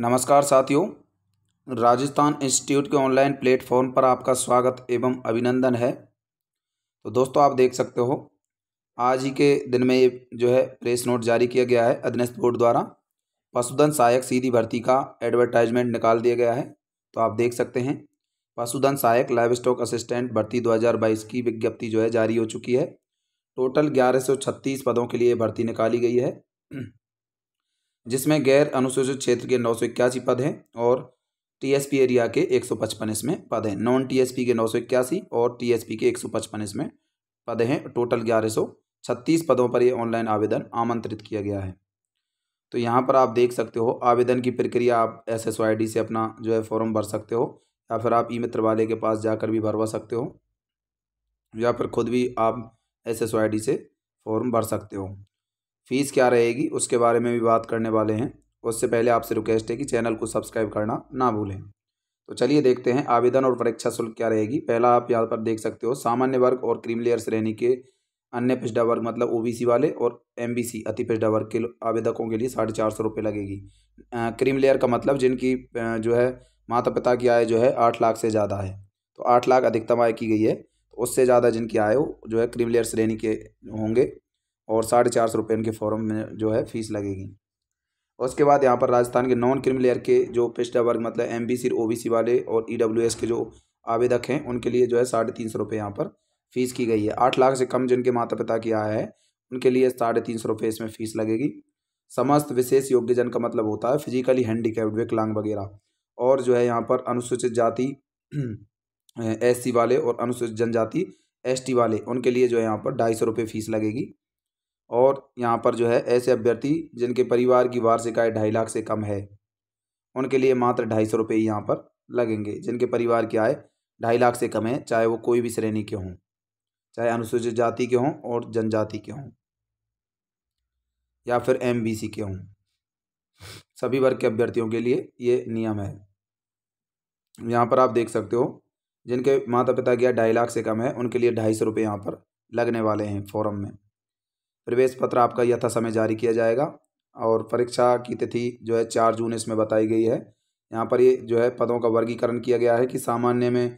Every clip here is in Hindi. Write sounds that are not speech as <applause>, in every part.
नमस्कार साथियों राजस्थान इंस्टीट्यूट के ऑनलाइन प्लेटफॉर्म पर आपका स्वागत एवं अभिनंदन है तो दोस्तों आप देख सकते हो आज ही के दिन में ये जो है प्रेस नोट जारी किया गया है अधीनस्थ बोर्ड द्वारा पशुधन सहायक सीधी भर्ती का एडवर्टाइजमेंट निकाल दिया गया है तो आप देख सकते हैं पशुधन सहायक लाइव स्टॉक असिस्टेंट भर्ती दो की विज्ञप्ति जो है जारी हो चुकी है टोटल ग्यारह पदों के लिए भर्ती निकाली गई है जिसमें गैर अनुसूचित क्षेत्र के नौ सौ इक्यासी पद हैं और टीएसपी एरिया के एक सौ पचपन इसमें पद हैं नॉन टीएसपी के नौ सौ इक्यासी और टीएसपी के एक सौ पचपन इसमें पद हैं टोटल ग्यारह सौ छत्तीस पदों पर ये ऑनलाइन आवेदन आमंत्रित किया गया है तो यहाँ पर आप देख सकते हो आवेदन की प्रक्रिया आप एस एस से अपना जो है फॉर्म भर सकते हो या फिर आप ई मित्र वाले के पास जाकर भी भरवा सकते हो या फिर खुद भी आप एस एस से फॉर्म भर सकते हो फ़ीस क्या रहेगी उसके बारे में भी बात करने वाले हैं उससे पहले आपसे रिक्वेस्ट है कि चैनल को सब्सक्राइब करना ना भूलें तो चलिए देखते हैं आवेदन और परीक्षा शुल्क क्या रहेगी पहला आप यहाँ पर देख सकते हो सामान्य वर्ग और क्रीम लेयर श्रेणी के अन्य पिछड़ा वर्ग मतलब ओबीसी वाले और एमबीसी अति पिछड़ा वर्ग के आवेदकों के लिए साढ़े चार सौ रुपये लगेगी क्रीम लेयर का मतलब जिनकी जो है माता पिता की आय जो है आठ लाख से ज़्यादा है तो आठ लाख अधिकतम आय की गई है तो उससे ज़्यादा जिनकी आय जो है क्रीम लेयर श्रेणी के होंगे और साढ़े चार सौ रुपये उनके फॉर्म में जो है फ़ीस लगेगी उसके बाद यहाँ पर राजस्थान के नॉन क्रिम लेयर के जो पिछड़ा वर्ग मतलब M B C O B C वाले और ई डब्ल्यू एस के जो आवेदक हैं उनके लिए जो है साढ़े तीन सौ रुपये यहाँ पर फ़ीस की गई है आठ लाख से कम जिनके माता पिता की आया है उनके लिए साढ़े तीन सौ रुपये इसमें फ़ीस लगेगी समस्त विशेष योग्यजन का मतलब होता है फिजिकली हैंडीकैप्ड विकलांग वगैरह और जो है यहाँ पर अनुसूचित जाति <clears throat> एस वाले और अनुसूचित जनजाति एस वाले उनके लिए जो है यहाँ पर ढाई सौ रुपये फ़ीस लगेगी और यहाँ पर जो है ऐसे अभ्यर्थी जिनके परिवार की वार्षिक आय ढाई लाख से कम है उनके लिए मात्र ढाई सौ रुपये यहाँ पर लगेंगे जिनके परिवार की आय ढाई लाख से कम है चाहे वो कोई भी श्रेणी के हों चाहे अनुसूचित जाति के हों और जनजाति के हों या फिर एम के हों सभी वर्ग के अभ्यर्थियों के लिए ये नियम है यहाँ पर आप देख सकते हो जिनके माता पिता की आय ढाई लाख से कम है उनके लिए ढाई सौ रुपये यहाँ पर लगने वाले हैं फॉर्म में प्रवेश पत्र आपका यथा समय जारी किया जाएगा और परीक्षा की तिथि जो है चार जून इसमें बताई गई है यहाँ पर ये जो है पदों का वर्गीकरण किया गया है कि सामान्य में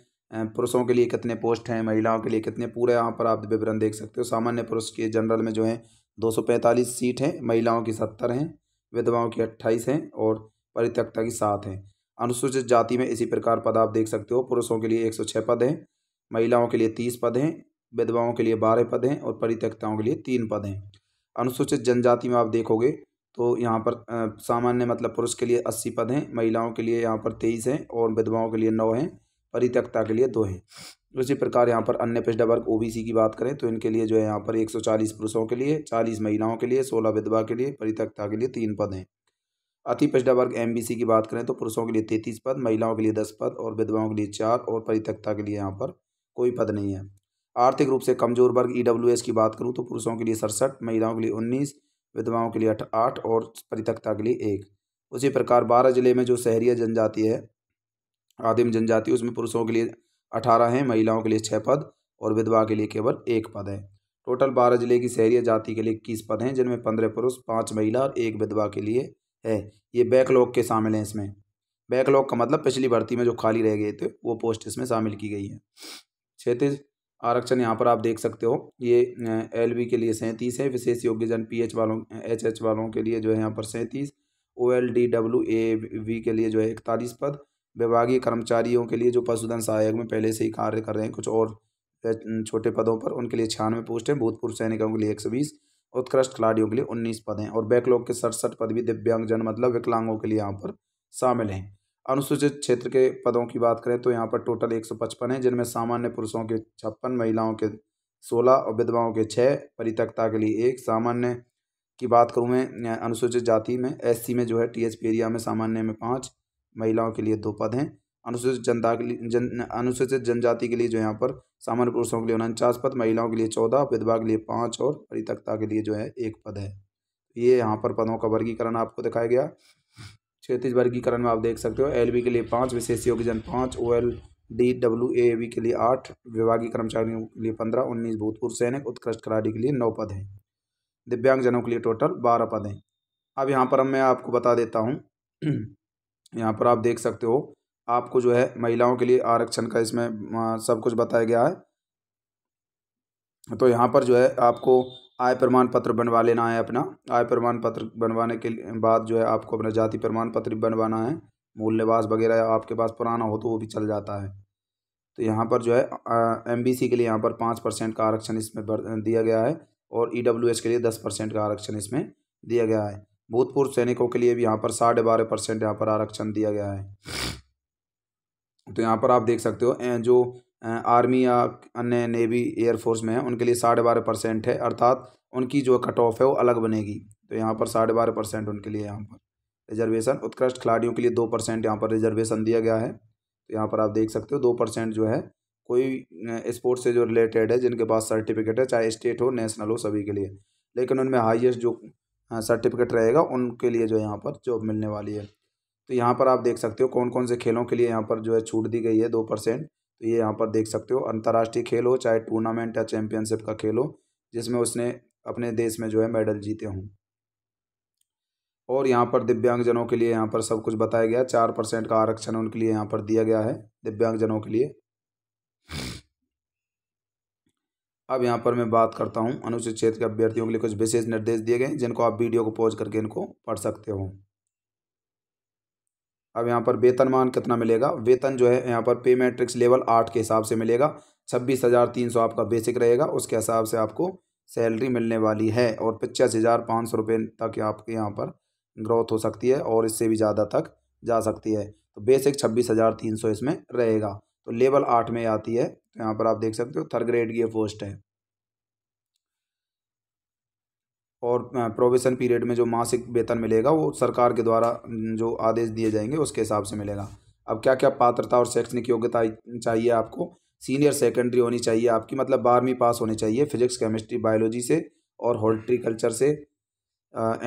पुरुषों के लिए कितने पोस्ट हैं महिलाओं के लिए कितने पूरे यहाँ पर आप विवरण देख सकते हो सामान्य पुरुष के जनरल में जो है दो सौ पैंतालीस सीट हैं महिलाओं की सत्तर हैं विधवाओं की अट्ठाईस हैं और परित्यक्ता की सात हैं अनुसूचित जाति में इसी प्रकार पद आप देख सकते हो पुरुषों के लिए एक सौ छः पद हैं महिलाओं के लिए तीस पद हैं विधवाओं के लिए बारह पद हैं और परित्यक्ताओं के लिए तीन पद हैं अनुसूचित जनजाति में आप देखोगे तो यहाँ पर सामान्य मतलब पुरुष के लिए अस्सी पद हैं महिलाओं के लिए यहाँ पर तेईस हैं और विधवाओं के लिए नौ हैं परित्यक्ता के लिए दो हैं उसी प्रकार यहाँ पर अन्य पिछड़ा वर्ग ओबीसी की बात करें तो इनके लिए जो है यहाँ पर एक सौ चालीस पुरुषों के लिए चालीस महिलाओं के लिए सोलह विधवा के लिए परित्यक्ता के लिए तीन पद हैं अति पिछड़ा वर्ग एम की बात करें तो पुरुषों के लिए तैंतीस पद महिलाओं के लिए दस पद और विधवाओं के लिए चार और परित्यक्ता के लिए यहाँ पर कोई पद नहीं है आर्थिक रूप से कमजोर वर्ग ई e की बात करूँ तो पुरुषों के लिए सड़सठ महिलाओं के लिए उन्नीस विधवाओं के लिए आठ और परितक्ता के लिए एक उसी प्रकार बारह जिले में जो शहरीय जनजाति है आदिम जनजाति उसमें पुरुषों के लिए अठारह हैं महिलाओं के लिए छः पद और विधवा के लिए केवल एक पद है टोटल बारह जिले की शहरीय जाति के लिए इक्कीस पद हैं जिनमें पंद्रह पुरुष पाँच महिला और एक विधवा के लिए है ये बैकलॉग के शामिल हैं इसमें बैकलॉग का मतलब पिछली भर्ती में जो खाली रह गए थे वो पोस्ट इसमें शामिल की गई है क्षेत्र आरक्षण यहाँ पर आप देख सकते हो ये एल के लिए सैंतीस है विशेष योग्यजन पी एच वालों एच एच वालों के लिए जो है यहाँ पर सैंतीस O L D W A V के लिए जो है इकतालीस पद विभागीय कर्मचारियों के लिए जो पशुधन सहायक में पहले से ही कार्य कर रहे हैं कुछ और छोटे पदों पर उनके लिए छियानवे पोस्ट हैं भूतपूर्व सैनिकों के लिए एक सौ बीस उत्कृष्ट खिलाड़ियों के लिए उन्नीस पद हैं और बैकलॉग के सड़सठ पद भी दिव्यांगजन मतलब विकलांगों के लिए यहाँ पर शामिल हैं अनुसूचित क्षेत्र के पदों की बात करें तो यहाँ पर टोटल एक सौ पचपन है जिनमें सामान्य पुरुषों के छप्पन महिलाओं के सोलह और विधवाओं के छः परितक्ता के लिए एक सामान्य की बात करूँ मैं अनुसूचित जाति में एस में जो है टी एरिया में सामान्य में पाँच महिलाओं के लिए दो पद हैं अनुसूचित जनता के लिए जन अनुसूचित जनजाति के लिए जो यहाँ पर सामान्य पुरुषों के लिए उनचास पद महिलाओं के लिए चौदह विधवा के लिए पाँच और परितक्ता के लिए जो है एक पद है ये यहाँ पर पदों का वर्गीकरण आपको दिखाया गया क्षेत्रीय वर्गीकरण में आप देख सकते हो एल के लिए पाँच विशेष योग्यजन पाँच O L D W A V के लिए आठ विभागीय कर्मचारियों के लिए पंद्रह उन्नीस भूतपूर्व सैनिक उत्कृष्ट खिलाड़ी के लिए नौ पद हैं दिव्यांगजनों के लिए टोटल बारह पद हैं अब यहाँ पर मैं आपको बता देता हूँ <clears throat> यहाँ पर आप देख सकते हो आपको जो है महिलाओं के लिए आरक्षण का इसमें सब कुछ बताया गया है तो यहाँ पर जो है आपको आय प्रमाण पत्र बनवा लेना है अपना आय प्रमाण पत्र बनवाने के बाद जो है आपको अपना जाति प्रमाण पत्र बनवाना है मूल निवास वगैरह आपके पास पुराना हो तो वो भी चल जाता है तो यहाँ पर जो है एम के लिए यहाँ पर पाँच परसेंट का आरक्षण इसमें दिया गया है और ई e के लिए दस परसेंट का आरक्षण इसमें दिया गया है भूतपूर्व सैनिकों के लिए भी यहाँ पर साढ़े बारह परसेंट यहाँ पर आरक्षण दिया गया है तो यहाँ पर आप देख सकते हो जो आर्मी या अन्य नेवी एयरफोर्स में है उनके लिए साढ़े बारह परसेंट है अर्थात उनकी जो कट ऑफ है वो अलग बनेगी तो यहाँ पर साढ़े बारह परसेंट उनके लिए यहाँ पर रिजर्वेशन उत्कृष्ट खिलाड़ियों के लिए दो परसेंट यहाँ पर रिजर्वेशन दिया गया है तो यहाँ पर आप देख सकते हो दो परसेंट जो है कोई स्पोर्ट्स से जो रिलेटेड है जिनके पास सर्टिफिकेट है चाहे स्टेट हो नेशनल हो सभी के लिए लेकिन उनमें हाइएस्ट जो हाँ, सर्टिफिकेट रहेगा उनके लिए जो यहाँ पर जॉब मिलने वाली है तो यहाँ पर आप देख सकते हो कौन कौन से खेलों के लिए यहाँ पर जो है छूट दी गई है दो परसेंट तो ये यहाँ पर देख सकते हो अंतर्राष्ट्रीय खेल हो चाहे टूर्नामेंट या चैम्पियनशिप का खेल हो जिसमें उसने अपने देश में जो है मेडल जीते हों और यहाँ पर दिव्यांगजनों के लिए यहाँ पर सब कुछ बताया गया चार परसेंट का आरक्षण उनके लिए यहाँ पर दिया गया है दिव्यांगजनों के लिए अब यहाँ पर मैं बात करता हूँ अनुसूचित क्षेत्र के अभ्यर्थियों के लिए कुछ विशेष निर्देश दिए गए जिनको आप वीडियो को पॉज करके इनको पढ़ सकते हो अब यहाँ पर वेतनमान कितना मिलेगा वेतन जो है यहाँ पर पे मैट्रिक्स लेवल आठ के हिसाब से मिलेगा छब्बीस हज़ार तीन सौ आपका बेसिक रहेगा उसके हिसाब से आपको सैलरी मिलने वाली है और पचास हज़ार पाँच सौ रुपये तक आपके यहाँ पर ग्रोथ हो सकती है और इससे भी ज़्यादा तक जा सकती है तो बेसिक छब्बीस हज़ार तीन सौ इसमें रहेगा तो लेवल आठ में आती है तो यहाँ पर आप देख सकते हो थर्ड ग्रेड की ये पोस्ट है और प्रोविशन पीरियड में जो मासिक वेतन मिलेगा वो सरकार के द्वारा जो आदेश दिए जाएंगे उसके हिसाब से मिलेगा अब क्या क्या पात्रता और शैक्षणिक योग्यता चाहिए आपको सीनियर सेकेंडरी होनी चाहिए आपकी मतलब बारहवीं पास होनी चाहिए फिजिक्स केमिस्ट्री बायोलॉजी से और हॉर्टिकल्चर से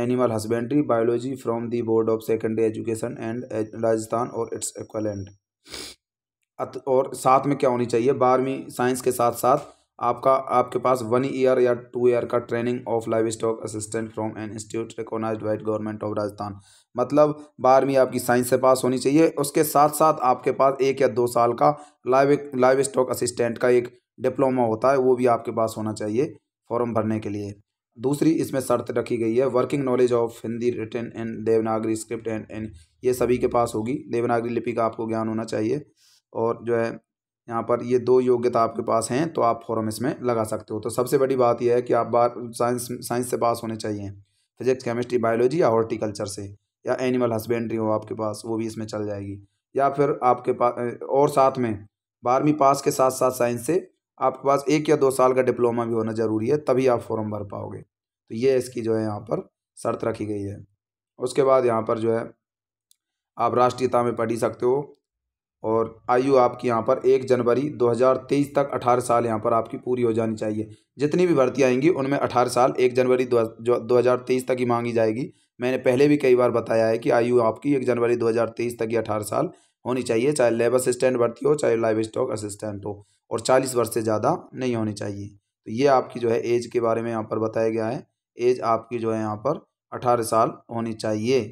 animal husbandry biology from the board of secondary education and Rajasthan और इट्स एक्वलेंट और साथ में क्या होनी चाहिए बारहवीं साइंस के साथ साथ आपका आपके पास वन ईयर या टू ईयर का training of livestock assistant from an institute recognise by government of Rajasthan मतलब बारहवीं आपकी साइंस से पास होनी चाहिए उसके साथ साथ आपके पास एक या दो साल का लाइव लाइव स्टॉक असिस्टेंट का एक डिप्लोमा होता है वो भी आपके पास होना चाहिए फॉर्म भरने के लिए दूसरी इसमें शर्त रखी गई है working knowledge of Hindi written and Devanagari script and and ये सभी के पास होगी देवनागरी लिपि का आपको ज्ञान होना चाहिए और जो है यहाँ पर ये दो योग्यता आपके पास हैं तो आप फॉरम इसमें लगा सकते हो तो सबसे बड़ी बात यह है कि आप बार साइंस साइंस से पास होने चाहिए फिजिक्स केमिस्ट्री बायोलॉजी या हॉर्टिकल्चर से या एनिमल हस्बेंड्री हो आपके पास वो भी इसमें चल जाएगी या फिर आपके पास और साथ में बारहवीं पास के साथ साथ साइंस से आपके पास एक या दो साल का डिप्लोमा भी होना ज़रूरी है तभी आप फॉर्म भर पाओगे तो ये इसकी जो है यहाँ पर शर्त रखी गई है उसके बाद यहाँ पर जो है आप राष्ट्रीयता में पढ़ी सकते हो और आयु आपकी यहाँ पर एक जनवरी 2023 तक 18 साल यहाँ पर आपकी पूरी हो जानी चाहिए जितनी भी भर्ती आएंगी उनमें 18 साल एक जनवरी दो हज़ार तेईस तक ही मांगी जाएगी मैंने पहले भी कई बार बताया है कि आयु आपकी एक जनवरी 2023 तक ही अठारह साल होनी चाहिए चाहे लेबर असिस्टेंट भर्ती हो चाहे लाइव स्टॉक असिस्टेंट हो और चालीस वर्ष से ज़्यादा नहीं होनी चाहिए तो ये आपकी जो है एज के बारे में यहाँ पर बताया गया है एज आपकी जो है यहाँ पर अठारह साल होनी चाहिए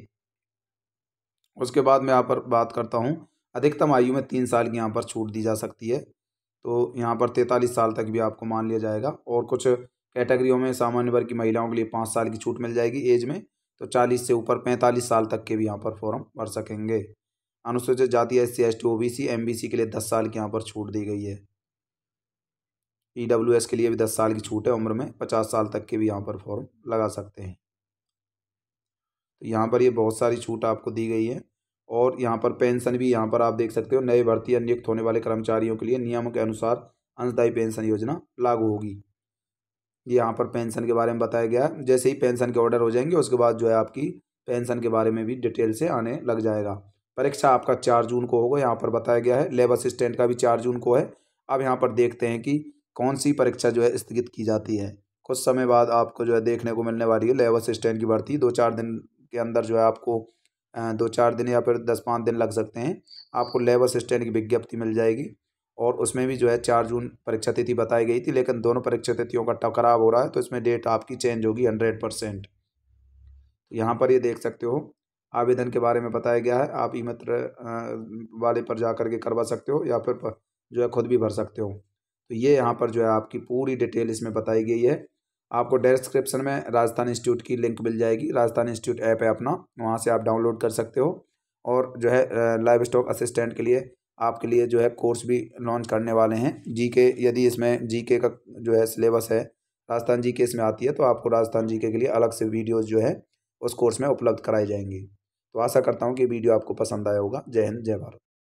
उसके बाद मैं यहाँ पर बात करता हूँ अधिकतम आयु में तीन साल की यहाँ पर छूट दी जा सकती है तो यहाँ पर तैंतालीस साल तक भी आपको मान लिया जाएगा और कुछ कैटेगरियों में सामान्य वर्ग की महिलाओं के लिए पाँच साल की छूट मिल जाएगी एज में तो चालीस से ऊपर पैंतालीस साल तक के भी यहाँ पर फॉर्म भर सकेंगे अनुसूचित जाति S C S T O B C M B C के लिए दस साल की यहाँ पर छूट दी गई है ई डब्ल्यू एस के लिए भी दस साल की छूट है उम्र में पचास साल तक के भी यहाँ पर फॉर्म लगा सकते हैं तो यहाँ पर ये बहुत सारी छूट आपको दी गई है और यहाँ पर पेंशन भी यहाँ पर आप देख सकते हो नए भर्ती या नियुक्त होने वाले कर्मचारियों के लिए नियमों के अनुसार अंशदायी पेंशन योजना लागू होगी यहाँ पर पेंशन के बारे में बताया गया है जैसे ही पेंशन के ऑर्डर हो जाएंगे उसके बाद जो है आपकी पेंशन के बारे में भी डिटेल से आने लग जाएगा परीक्षा आपका चार जून को होगा यहाँ पर बताया गया है लेबर असिस्टेंट का भी चार जून को है अब यहाँ पर देखते हैं कि कौन सी परीक्षा जो है स्थगित की जाती है कुछ समय बाद आपको जो है देखने को मिलने वाली है लेबर असिस्टेंट की भर्ती दो चार दिन के अंदर जो है आपको दो चार दिन या फिर दस पाँच दिन लग सकते हैं आपको लेबर असिस्टेंट की विज्ञप्ति मिल जाएगी और उसमें भी जो है चार जून परीक्षा तिथि बताई गई थी लेकिन दोनों परीक्षा तिथियों का टकराव हो रहा है तो इसमें डेट आपकी चेंज होगी हंड्रेड परसेंट तो यहाँ पर ये देख सकते हो आवेदन के बारे में बताया गया है आप ई मित्र वाले पर जा करके करवा सकते हो या फिर जो है खुद भी भर सकते हो तो ये यहाँ पर जो है आपकी पूरी डिटेल इसमें बताई गई है आपको डिस्क्रिप्शन में राजस्थान इंस्टीट्यूट की लिंक मिल जाएगी राजस्थान इंस्टीट्यूट ऐप है अपना वहाँ से आप डाउनलोड कर सकते हो और जो है लाइव स्टॉक असिस्टेंट के लिए आपके लिए जो है कोर्स भी लॉन्च करने वाले हैं जीके यदि इसमें जीके का जो है सिलेबस है राजस्थान जीके इसमें आती है तो आपको राजस्थान जीके के लिए अलग से वीडियोज़ जो है उस कोर्स में उपलब्ध कराई जाएंगी तो आशा करता हूँ कि वीडियो आपको पसंद आया होगा जय हिंद जय भारत